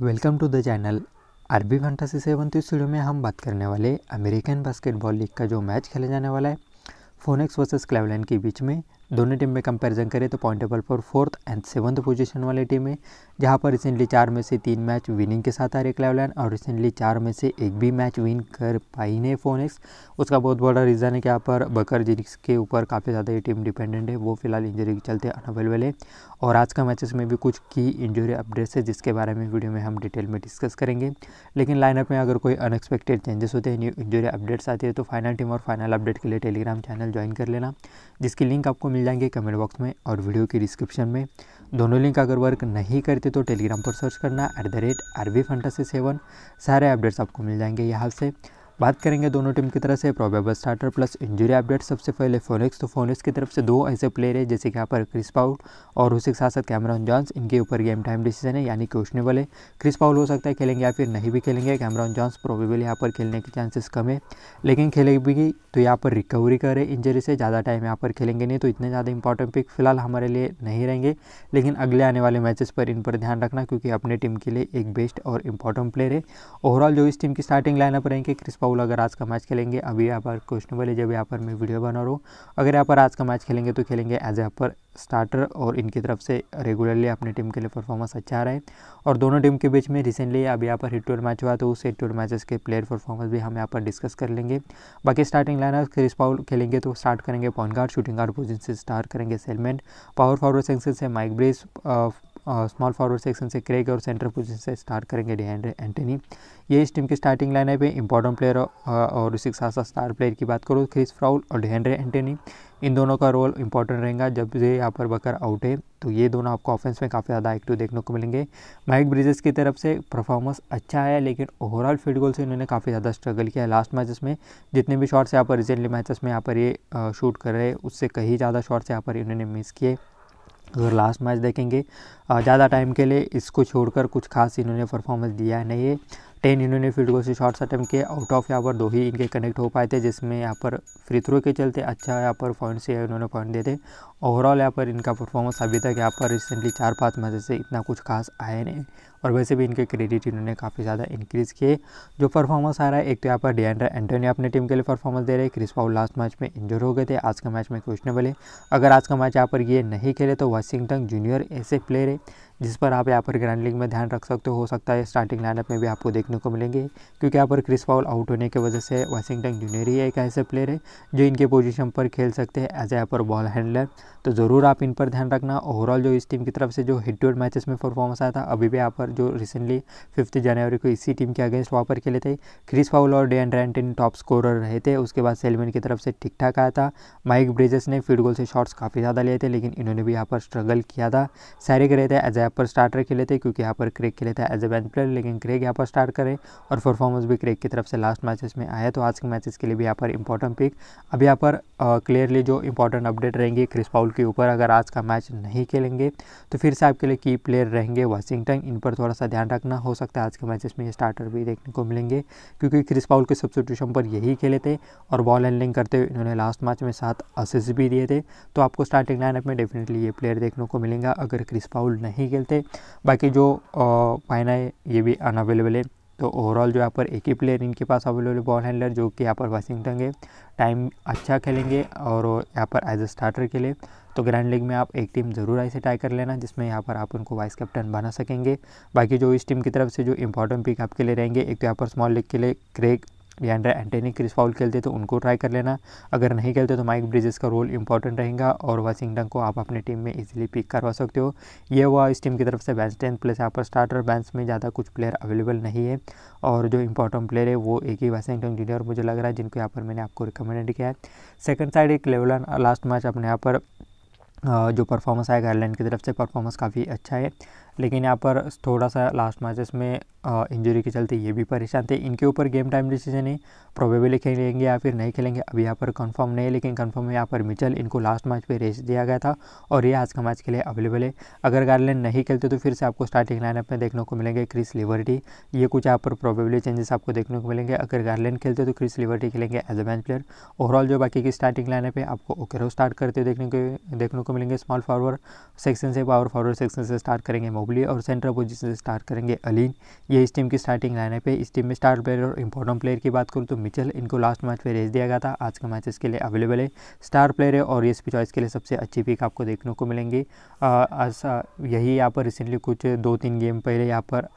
welcome to the channel RB fantasy seven तो इस में हम बात करने वाले अमेरिकन बास्केटबॉल लीग का जो मैच खेला जाने वाला है फोनेक्स वर्सेस क्लेवलैंड के बीच में दोनों टीम में कंपैरिजन करें तो पॉइंट टेबल पर फोर्थ एंड सेवन्थ पोजीशन वाली टीम है जहां पर रिसेंटली चार में से तीन मैच विनिंग के साथ आ रही क्लेवलैंड और रिसेंटली चार में से एक भी मैच विन कर पाई नहीं फोनिक्स उसका बहुत बड़ा रीज़न है कि यहाँ पर बकर जिनिक्स के ऊपर काफ़ी ज़्यादा ये टीम डिपेंडेंट है वो फिलहाल इंजरी के चलते अनअवेलेबल है और आज का मैचेस में भी कुछ की इंजरी अपडेट्स है जिसके बारे में वीडियो में हम डिटेल में डिस्कस करेंगे लेकिन लाइनअप में अगर कोई अनएक्सपेक्टेड चेंजेस होते हैं न्यू इंजरी अपडेट्स आती है तो फाइनल टीम और फाइनल अपडेट के लिए टेलीग्राम चैनल ज्वाइन कर लेना जिसकी लिंक आपको मिल जाएंगे कमेंट बॉक्स में और वीडियो के डिस्क्रिप्शन में दोनों लिंक अगर वर्क नहीं करते तो टेलीग्राम पर सर्च करना at the rate R V fantasy seven सारे अपडेट्स आपको मिल जाएंगे यहाँ से बात करेंगे दोनों टीम की तरफ से probable starter plus injury update सबसे पहले फोनिक्स तो फोनिक्स की तरफ से दो ऐसे प्लेयर है जैसे कि यहाँ पर क्रिस पाउल और उसी के साथ साथ कैमरॉन जॉन्स इनके ऊपर गेम टाइम डिसीजन है यानी क्वेश्चनेबल है क्रिस पाउल हो सकता है खेलेंगे या फिर नहीं भी खेलेंगे कैमरॉन जॉन्स प्रोबेबल यहाँ पर खेलने के चांसेस कम है लेकिन खेले भी तो यहाँ पर रिकवरी करे इंजरी से ज़्यादा टाइम यहाँ पर खेलेंगे नहीं तो इतने ज़्यादा इंपॉर्टेंट पिक फिलहाल हमारे लिए नहीं रहेंगे लेकिन अगले आने वाले मैचेस पर इन पर ध्यान रखना क्योंकि अपने टीम के लिए एक बेस्ट और इंपॉर्टेंट प्लेयर है ओवरऑल जो इस टीम की स्टार्टिंग लाइनअप रहेंगे क्रिस पाउल अगर आज का मैच खेलेंगे अभी यहाँ पर क्वेश्चनेबल है जब यहाँ पर मैं वीडियो बना रहा हूँ अगर यहाँ पर आज का मैच खेलेंगे तो खेलेंगे एज यहाँ पर स्टार्टर और इनकी तरफ से रेगुलरली अपनी टीम के लिए परफॉर्मेंस अच्छा आ रहा है और दोनों टीम के बीच में रिसेंटली अब यहाँ पर हिट टू मैच हुआ तो उस हिट टूर मैचेस के प्लेयर परफॉर्मेंस भी हम यहाँ पर डिस्कस कर लेंगे बाकी स्टार्टिंग लाइनर क्रिस पाउल खेलेंगे तो स्टार्ट करेंगे point guard shooting guard position से स्टार्ट करेंगे सेलमेंट पावर फॉरवर्ड सेंसेस से Mike Bridges small forward section से क्रेग और सेंटर पोजीशन से स्टार्ट करेंगे डीएंड्रे एंटनी ये इस टीम की स्टार्टिंग लाइन है इंपॉर्टेंट प्लेयर और इसके साथ साथ स्टार प्लेयर की बात करूँ क्रिस फ्राउल और डीएंड्रे एंटनी इन दोनों का रोल इंपॉर्टेंट रहेगा जब ये यहाँ पर बकर आउट है तो ये दोनों आपको ऑफेंस में काफ़ी ज़्यादा एक्टिव देखने को मिलेंगे माइक ब्रिजेस की तरफ से परफॉर्मेंस अच्छा है लेकिन ओवरऑल फील्ड गोल से इन्होंने काफ़ी ज़्यादा स्ट्रगल किया है लास्ट मैचेस में जितने भी शॉट्स यहाँ पर रिसेंटली मैचेस में यहाँ पर ये शूट कर रहे हैं उससे कहीं ज़्यादा शॉट्स यहाँ पर इन्होंने मिस किए अगर लास्ट मैच देखेंगे ज़्यादा टाइम के लिए इसको छोड़कर कुछ खास इन्होंने परफॉर्मेंस दिया है नहीं है टेन इन्होंने फील्ड गोल से शॉर्ट्स अटैम्प किए आउट ऑफ यहाँ पर दो ही इनके कनेक्ट हो पाए थे जिसमें यहाँ पर फ्री थ्रो के चलते अच्छा यहाँ पर पॉइंट से इन्होंने पॉइंट दिए थे ओवरऑल यहाँ पर इनका परफॉर्मेंस अभी तक यहाँ पर रिसेंटली चार पाँच मैच से इतना कुछ खास आया नहीं और वैसे भी इनके क्रेडिट इन्होंने काफ़ी ज़्यादा इंक्रीज़ किए जो परफॉर्मेंस आ रहा है एक तो यहाँ पर डियंड्रा एंटोनी अपनी टीम के लिए परफॉर्मेंस दे रहे हैं क्रिस पाउल लास्ट मैच में इंजर हो गए थे आज का मैच में क्वेश्चनेबल है अगर आज का मैच यहाँ पर ये नहीं खेले तो वाशिंगटन जूनियर ऐसे प्लेयर है जिस पर आप यहाँ पर ग्रैंड लीग में ध्यान रख सकते हो सकता है स्टार्टिंग लाइनअप में भी आपको देखने को मिलेंगे क्योंकि यहाँ पर क्रिस पाउल आउट होने की वजह से वाशिंगटन जूनियर ही एक ऐसे प्लेयर है जो इनके पोजीशन पर खेल सकते हैं एज यहाँ पर बॉल हैंडलर तो ज़रूर आप इन पर ध्यान रखना ओवरऑल जो इस टीम की तरफ से जो हेड टू हेड मैचेस में परफॉर्मेंस आया था अभी भी यहाँ पर जो रिसेंटली फिफ्थ जनवरी को इसी टीम के अगेंस्ट वहाँ पर खेले थे क्रिस पाउल और डे एंड्रेंटिन टॉप स्कोरर रहे थे उसके बाद सेलमिन की तरफ से ठीक ठाक आया था माइक ब्रिजेस ने फील्ड गोल से शॉट्स काफ़ी ज़्यादा लिए थे लेकिन इन्होंने भी यहाँ पर स्ट्रगल किया था सैरिक रहे थे एज यहाँ पर स्टार्टर खेले थे क्योंकि यहाँ पर क्रेक खेले थे एज ए बेंच प्लेयर लेकिन क्रेक यहाँ पर स्टार्ट करे और परफॉर्मेंस भी क्रेक की तरफ से लास्ट मैचेस में आया तो आज के मैचेस के लिए भी यहाँ पर इंपॉर्टेंट पिक अब यहाँ पर क्लियरली जो इंपॉर्टेंट अपडेट रहेंगे क्रिस पाउल के ऊपर अगर आज का मैच नहीं खेलेंगे तो फिर से आपके लिए की प्लेयर रहेंगे वाशिंगटन इन पर थोड़ा सा ध्यान रखना हो सकता है आज के मैचेस में स्टार्टर भी देखने को मिलेंगे क्योंकि क्रिस पाउल के सब्सिट्यूशन पर यही खेले थे और बॉल हैंडलिंग करते हुए इन्होंने लास्ट मैच में सात असिस्ट भी दिए थे तो आपको स्टार्टिंग लाइनअप में डेफिनेटली ये प्लेयर देखने को मिलेंगे अगर क्रिस पाउल नहीं खेलते बाकी जो पाइना है ये भी अनअवेलेबल है तो ओवरऑल जो यहाँ पर एक ही प्लेयर इनके पास अवेलेबल बॉल हैंडलर जो कि यहाँ पर वाशिंगटन है टाइम अच्छा खेलेंगे और यहाँ पर एज अ स्टार्टर के लिए तो ग्रैंड लीग में आप एक टीम ज़रूर ऐसे ट्राई कर लेना जिसमें यहाँ पर आप उनको वाइस कैप्टन बना सकेंगे बाकी जो इस टीम की तरफ से जो इंपॉर्टेंट पिक आपके लिए रहेंगे एक तो यहाँ पर स्मॉल लीग के लिए क्रेक या एंटनी क्रिस पाउल खेलते तो उनको ट्राई कर लेना अगर नहीं खेलते तो माइक ब्रिजेस का रोल इंपॉर्टेंट रहेगा और वाशिंगटन को आप अपनी टीम में इजीली पिक करवा सकते हो ये हुआ इस टीम की तरफ से बेंच टेंथ प्लेस यहाँ पर स्टार्टर बेंच में ज़्यादा कुछ प्लेयर अवेलेबल नहीं है और जो इंपॉर्टेंट प्लेयर है वो एक ही वाशिंगटन जूनियर मुझे लग रहा है जिनको यहाँ पर मैंने आपको रिकमेंडेड किया है सेकंड साइड एक लेवल लास्ट मैच अपने यहाँ पर uh, जो परफॉर्मेंस आएगा आयरलैंड की तरफ से परफॉर्मेंस काफ़ी अच्छा है लेकिन यहाँ पर थोड़ा सा लास्ट मैचेस में इंजरी के चलते ये भी परेशान थे इनके ऊपर गेम टाइम डिसीजन है प्रोबेबली खेलेंगे या फिर नहीं खेलेंगे अभी यहाँ पर कंफर्म नहीं है लेकिन कंफर्म यहाँ पर मिचल इनको लास्ट मैच पे रेस दिया गया था और ये आज का मैच के लिए अवेलेबल है अगर गार्लैंड नहीं खेलते तो फिर से आपको स्टार्टिंग लाइनअप में देखने को मिलेंगे क्रिस लिवर्टी ये कुछ यहाँ पर प्रोबेबली चेंजेस आपको देखने को मिलेंगे अगर गार्लैंड खेलते तो क्रिस लिवर्टी खेलेंगे as a bench player overall जो बाकी की स्टार्टिंग लाइनअप है आपको ओकेरो स्टार्ट करते देखने को देखने को मिलेंगे स्मॉल फॉरवर्ड सेक्शन से पावर फॉरवर्ड सेक्शन से स्टार्ट करेंगे मोबली और सेंटर पोजिशन से स्टार्ट करेंगे अलीन ये ये इस टीम की स्टार्टिंग लाइनअप पे इस टीम में स्टार प्लेयर और इंपॉर्टेंट प्लेयर की बात करूँ तो मिचल इनको लास्ट मैच में रेस दिया गया था आज का मैच इसके लिए अवेलेबल है स्टार प्लेयर है और इस चॉइस के लिए सबसे अच्छी पिक आपको देखने को मिलेंगी यही यहाँ पर रिसेंटली कुछ दो तीन गेम पहले यहाँ पर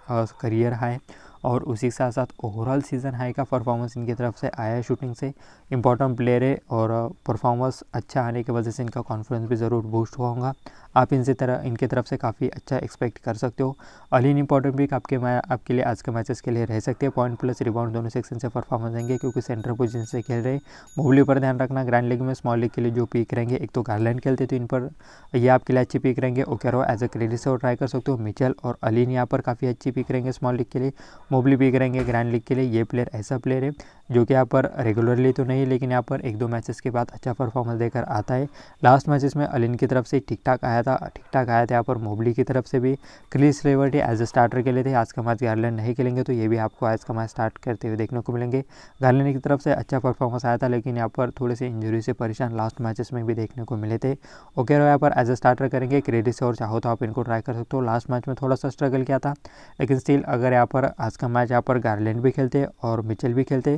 करियर हाई और उसी के साथ साथ ओवरऑल सीज़न हाई का परफॉर्मेंस इनकी तरफ से आया है शूटिंग से इंपॉर्टेंट प्लेयर है और परफॉर्मेंस uh, अच्छा आने की वजह से इनका कॉन्फिडेंस भी ज़रूर बूस्ट हुआ होगा आप इनसे तरह इनके तरफ से काफ़ी अच्छा एक्सपेक्ट कर सकते हो अलिन इंपॉर्टेंट भी आपके आपके लिए आज के मैचेस के लिए रह सकते हैं पॉइंट प्लस रिबाउंड दोनों सेक्शन से परफॉर्मेंस देंगे क्योंकि सेंटर पोजीशन से खेल रहे मोबली पर ध्यान रखना ग्रैंड लीग में स्मॉल लीग के लिए जो पिक रहेंगे एक तो गार्लैंड खेलते तो इन पर ये आपके लिए अच्छी पिक रहेंगे ओकेरो एज अ क्रेडिट से ट्राई कर सकते हो मिचल और अलिन यहाँ पर काफ़ी अच्छी पिक रहेंगे स्मॉल लीग के लिए मोबली भी करेंगे ग्रैंड लीग के लिए ये प्लेयर ऐसा प्लेयर है जो कि यहाँ पर रेगुलरली तो नहीं लेकिन यहाँ पर एक दो मैचेस के बाद अच्छा परफॉर्मेंस देकर आता है लास्ट मैचेस में अलिन की तरफ से ठीक ठाक आया था ठीक ठाक आया था यहाँ पर मोबली की तरफ से भी Caris LeVert as a starter के लिए थे आज का मैच गार्लैंड नहीं खेलेंगे तो ये भी आपको आज का मैच स्टार्ट करते हुए देखने को मिलेंगे गार्लैंड की तरफ से अच्छा परफॉर्मेंस आया था लेकिन यहाँ पर थोड़े से इंजरी से परेशान लास्ट मैचेस में भी देखने को मिले थे ओके यहाँ पर एज ए स्टार्टर करेंगे क्रेडिट से और चाहो तो आप इनको ट्राई कर सकते हो लास्ट मैच में थोड़ा सा स्ट्रगल किया था लेकिन स्टिल अगर यहाँ पर आज का मैच यहाँ पर गार्लैंड भी खेलते और मिचल भी खेलते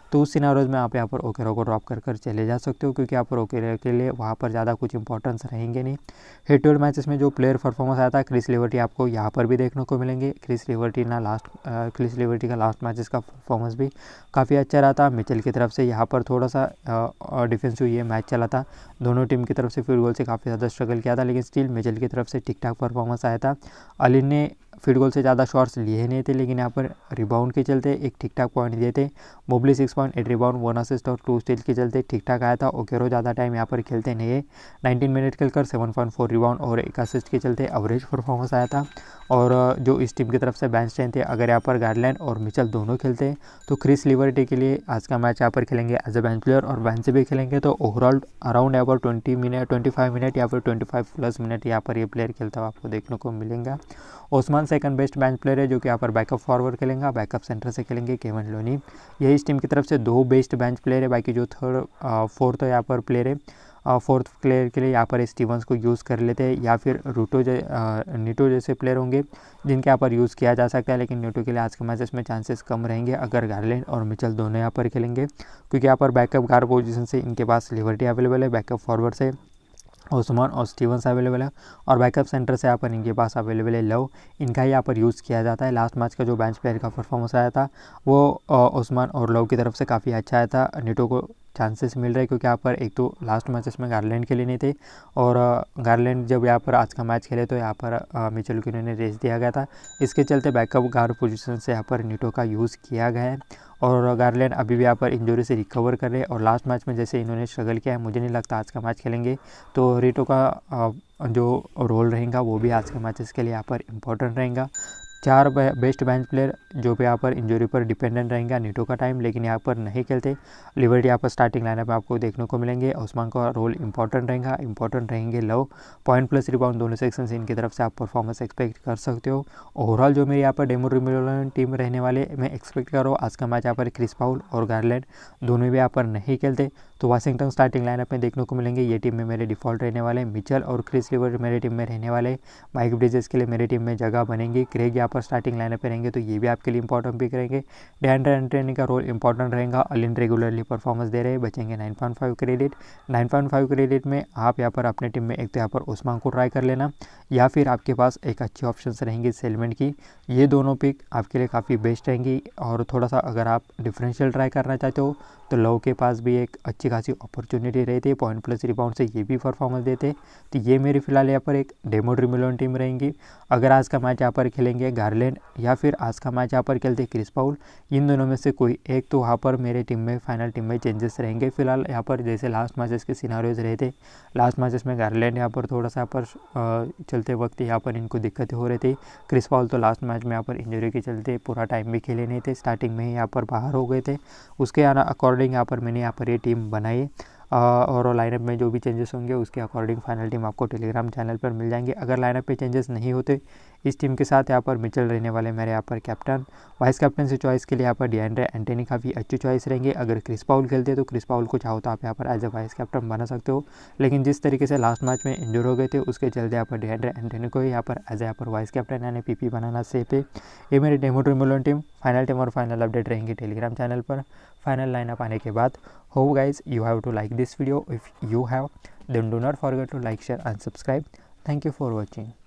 तो उस सिनारोज में आप यहाँ पर ओकेरो को ड्रॉप कर कर चले जा सकते हो क्योंकि यहाँ पर ओके के लिए वहाँ पर ज़्यादा कुछ इंपॉर्टेंस रहेंगे नहीं हेड टू हेड मैचेस में जो प्लेयर परफॉर्मेंस आया था क्रिस लिवर्टी आपको यहाँ पर भी देखने को मिलेंगे क्रिस लिवर्टी ना लास्ट क्रिस लिवर्टी का लास्ट मैचेस का परफॉर्मेंस भी काफ़ी अच्छा रहा था मिचल की तरफ से यहाँ पर थोड़ा सा डिफेंसिव ये मैच चला था दोनों टीम की तरफ से फील्ड गोल से काफ़ी ज़्यादा स्ट्रगल किया था लेकिन स्टिल मिचल की तरफ से ठीक ठाक परफॉर्मेंस आया था अली ने फील्ड गोल से ज़्यादा शॉट्स लिए नहीं थे लेकिन यहाँ पर रिबाउंड के चलते एक ठीक ठाक पॉइंट दिए थे Mobley six point eight rebound one assist और टू स्टील के चलते ठीक ठाक आया था ओकेरो ज़्यादा टाइम यहाँ पर खेलते नहीं है नाइनटीन मिनट खेलकर सेवन पॉइंट फोर रिबाउंड और एक असिस्ट के चलते एवरेज परफॉर्मेंस आया था और जो इस टीम की तरफ से बैंस स्ट्रेंथ थे अगर यहाँ पर गार्डलैंड और मिचल दोनों खेलते तो क्रिस लिबर्टी के लिए आज का मैच यहाँ पर खेलेंगे एज अ बेंच प्लेयर और बेंच से भी खेलेंगे तो ओवरऑल अराउंड यहाँ पर twenty minute twenty five minute या फिर ट्वेंटी फाइव प्लस मिनट यहाँ पर ये प्लेयर खेलता हुआ आपको देखने को मिलेगा Osman second best bench player है जो कि यहाँ पर बैकअप फॉरवर्ड खेलेंगे बैकअप सेंटर से खेलेंगे केवन लोनी यही इस टीम की तरफ से दो बेस्ट बेंच प्लेयर है बाकी जो थर्ड फोर्थ यहाँ पर प्लेयर है फोर्थ प्लेयर के लिए यहाँ पर स्टीवंस को यूज़ कर लेते हैं या फिर रूटो जै नीटो जैसे प्लेयर होंगे जिनके यहाँ पर यूज़ किया जा सकता है लेकिन नीटो के लिए आज के मैचेस में चांसेस कम रहेंगे अगर गार्लैंड और मिचल दोनों यहाँ पर खेलेंगे क्योंकि यहाँ पर बैकअप गार्ड पोजिशन से इनके पास लिबर्टी अवेलेबल है बैकअप फॉरवर्ड से ओसमान और स्टीवंस अवेलेबल है और बैकअप सेंटर से यहाँ पर इनके पास अवेलेबल है लव इनका ही यहाँ पर यूज़ किया जाता है लास्ट मैच का जो बेंच प्लेयर का परफॉर्मेंस आया था वो ओसमान और लव की तरफ से काफ़ी अच्छा आया था नीटो को चांसेस मिल रहे क्योंकि यहाँ पर एक तो लास्ट मैचेस में गार्लैंड के लिए नहीं थे और गार्लैंड जब यहाँ पर आज का मैच खेले तो यहाँ पर मिचल को ने रेस दिया गया था इसके चलते बैकअप गार्ड पोजीशन से यहाँ पर नीटो का यूज़ किया गया है और गार्लैंड अभी भी यहाँ पर इंजरी से रिकवर कर रहे हैं और लास्ट मैच में जैसे इन्होंने स्ट्रगल किया है मुझे नहीं लगता आज का मैच खेलेंगे तो रिटो का जो रोल रहेगा वो भी आज के मैचेस के लिए यहाँ पर इम्पोर्टेंट रहेगा चार बेस्ट बेंच प्लेयर जो भी यहाँ पर इंजरी पर डिपेंडेंट रहेंगे नीटो का टाइम लेकिन यहाँ पर नहीं खेलते लिबर्टी यहाँ पर स्टार्टिंग लाइनअप में आपको देखने को मिलेंगे उस्मान का रोल इंपॉर्टेंट रहेगा इंपॉर्टेंट रहेंगे लव पॉइंट प्लस रिबाउंड दोनों सेक्शन से इनकी तरफ से आप परफॉर्मेंस एक्सपेक्ट कर सकते हो ओवरऑल जो मेरे यहाँ पर डेमो रिमिलोन टीम रहने वाले मैं एक्सपेक्ट कर रहा हूँ आज का मैच यहाँ पर क्रिस पाउल और गार्लैंड दोनों भी यहाँ पर नहीं खेलते तो वाशिंगटन स्टार्टिंग लाइनअप में देखने को मिलेंगे ये टीम में मेरे डिफॉल्ट रहने वाले मिचल और क्रिस लिवर मेरे टीम में रहने वाले माइक ब्रिजेस के लिए मेरी टीम में जगह बनेंगी क्रेग यहाँ आप स्टार्टिंग लाइन पर रहेंगे तो ये भी आपके लिए इंपॉर्टेंट पिक रहेंगे डैंड रन का रोल इंपॉर्टेंट रहेगा अलिन रेगुलरली परफॉर्मेंस दे रहे बचेंगे nine point five credit nine point five credit में आप यहाँ पर अपने टीम में एक तो यहाँ पर उस्मान को ट्राई कर लेना या फिर आपके पास एक अच्छी ऑप्शन रहेंगी सेलमेंट की ये दोनों पिक आपके लिए काफ़ी बेस्ट रहेंगी और थोड़ा सा अगर आप डिफरेंशियल ट्राई करना चाहते हो तो लव के पास भी एक अच्छी खासी अपॉर्चुनिटी रहती है पॉइंट प्लस रिबाउंड से ये भी परफॉर्मेंस देते तो ये मेरी फिलहाल यहाँ पर एक डेमो टीम रहेंगी अगर आज का मैच यहाँ पर खेलेंगे गार्लैंड या फिर आज का मैच यहाँ पर खेलते क्रिस पाउल इन दोनों में से कोई एक तो वहाँ पर मेरे टीम में फाइनल टीम में चेंजेस रहेंगे फिलहाल यहाँ पर जैसे लास्ट मैचेस के सिनारियोज रहे थे लास्ट मैचेस में गार्लैंड यहाँ पर थोड़ा सा यहाँ पर चलते वक्त यहाँ पर इनको दिक्कतें हो रही थी क्रिस पाउल तो लास्ट मैच में यहाँ पर इंजरी के चलते पूरा टाइम भी खेले नहीं थे स्टार्टिंग में ही यहाँ पर बाहर हो गए थे उसके अकॉर्डिंग यहाँ पर मैंने यहाँ पर ये टीम बनाई और लाइनअप में जो भी चेंजेस होंगे उसके अकॉर्डिंग फाइनल टीम आपको टेलीग्राम चैनल पर मिल जाएंगे अगर लाइनअप पे चेंजेस नहीं होते इस टीम के साथ यहाँ पर मिचल रहने वाले मेरे यहाँ पर कैप्टन वाइस कैप्टन से चॉइस के लिए यहाँ पर डियड्रे एंटेनी काफ़ी अच्छी चॉइस रहेंगे अगर क्रिस पाउल खेलते तो क्रिस पाउल को चाहो तो आप यहाँ पर एज ए वाइस कैप्टन बना सकते हो लेकिन जिस तरीके से लास्ट मैच में इंजोर हो गए थे उसके चलते यहाँ पर डियड्रे एंटनी को ही यहाँ पर एज ए यहाँ पर वाइस कैप्टन यानी पी पी बनाना सेफ है ये मेरी डेमो ट्रिमुलन टीम फाइनल टीम और फाइनल अपडेट रहेंगी टेलीग्राम चैनल पर फाइनल लाइनअप आने के बाद hope guys you have to like this video if you have then do not forget to like share and subscribe thank you for watching